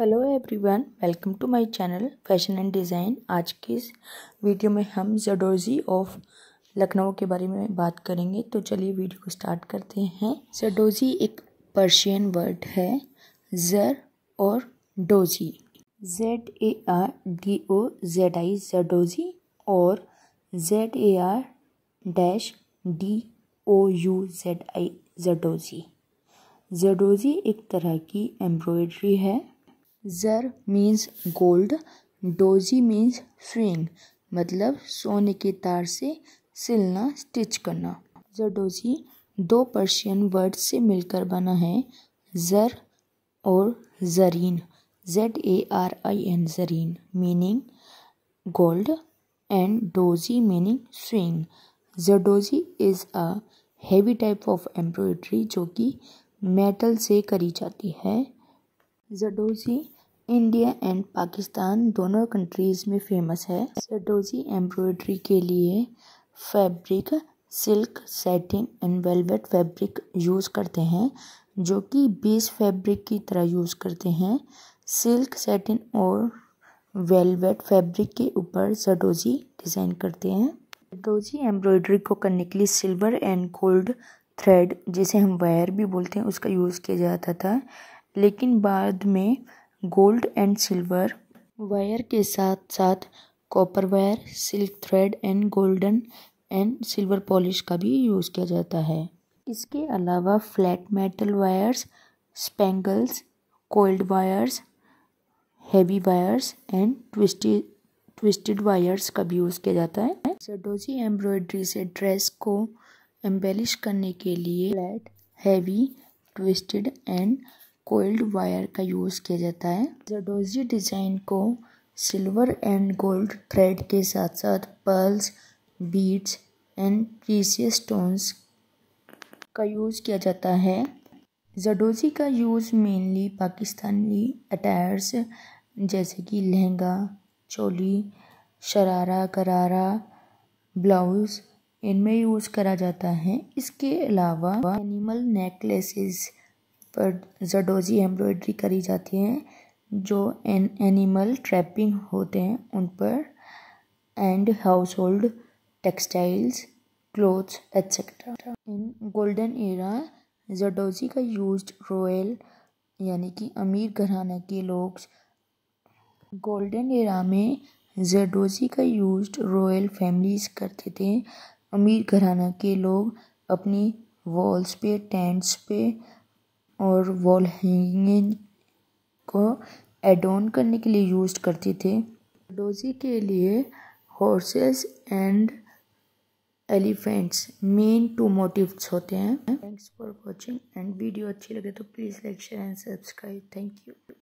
hello everyone welcome to my channel fashion and design आज की इस वीडियो में हम जडोजी ऑफ लखनऊ के बारे में बात करेंगे तो चलिए वीडियो को स्टार्ट करते हैं जडोजी एक पर्शियन वर्ड है जर और डोजी Z A R D O Z I zardozi और Z A R dash D O U Z I zardozi zardozi एक तरह की एम्ब्रॉयड्री है ज़र मीन्स गोल्ड डोजी मीन्स स्विंग मतलब सोने के तार से सिलना स्टिच करना जरडोजी दो पर्शियन वर्ड से मिलकर बना है ज़र और ज़रीन Z A R I N ज़रीन मीनिंग गोल्ड एंड डोजी meaning swing zardozi is a heavy type of embroidery जो कि मेटल से करी जाती है जडोजी इंडिया एंड पाकिस्तान दोनों कंट्रीज़ में फेमस है जडोजी एम्ब्रॉयडरी के लिए fabric silk satin and velvet fabric use करते हैं जो कि बेस फैब्रिक की तरह यूज़ करते हैं सिल्क सेटिन और वेलवेट फैब्रिक के ऊपर जडोजी डिज़ाइन करते हैं जडोजी एम्ब्रॉयडरी को करने के लिए सिल्वर एंड गोल्ड थ्रेड जिसे हम वायर भी बोलते हैं उसका यूज़ किया जाता था लेकिन बाद में गोल्ड एंड सिल्वर वायर के साथ साथ copper wire silk thread and golden and silver polish का भी यूज़ किया जाता है इसके अलावा flat metal wires spangles cold wires heavy wires and twisty twisted wires का भी यूज़ किया जाता है सडोजी एम्ब्रॉयड्री से ड्रेस को एम्बेलिश करने के लिए flat heavy twisted and cold wire का यूज़ किया जाता है जडोजी डिज़ाइन को सिल्वर एंड गोल्ड थ्रेड के साथ साथ pearls beads and precious stones का यूज़ किया जाता है जडोजी का यूज़ मेनली पाकिस्तानी अटायर्स जैसे कि लहंगा चोली शरारा करारा ब्लाउज़ इनमें यूज़ करा जाता है इसके अलावा एनिमल नेकलेसेस पर जडोजी एम्ब्रॉयड्री करी जाती है जो एन एनिमल ट्रैपिंग होते हैं उन पर and household textiles clothes etcetera in golden era zardozi का यूज रॉयल यानी कि अमीर घराना के लोग गोल्डन एरा में जडोजी का यूज रॉयल फैमिलीज करते थे अमीर घराना के लोग अपनी वॉल्स पे टेंट्स पे और वॉल हैंगिंग को एड ऑन करने के लिए यूज करते थे डोजी के लिए horses and elephants main two motifs होते हैं thanks for watching and video अच्छी लगे तो please like share and subscribe thank you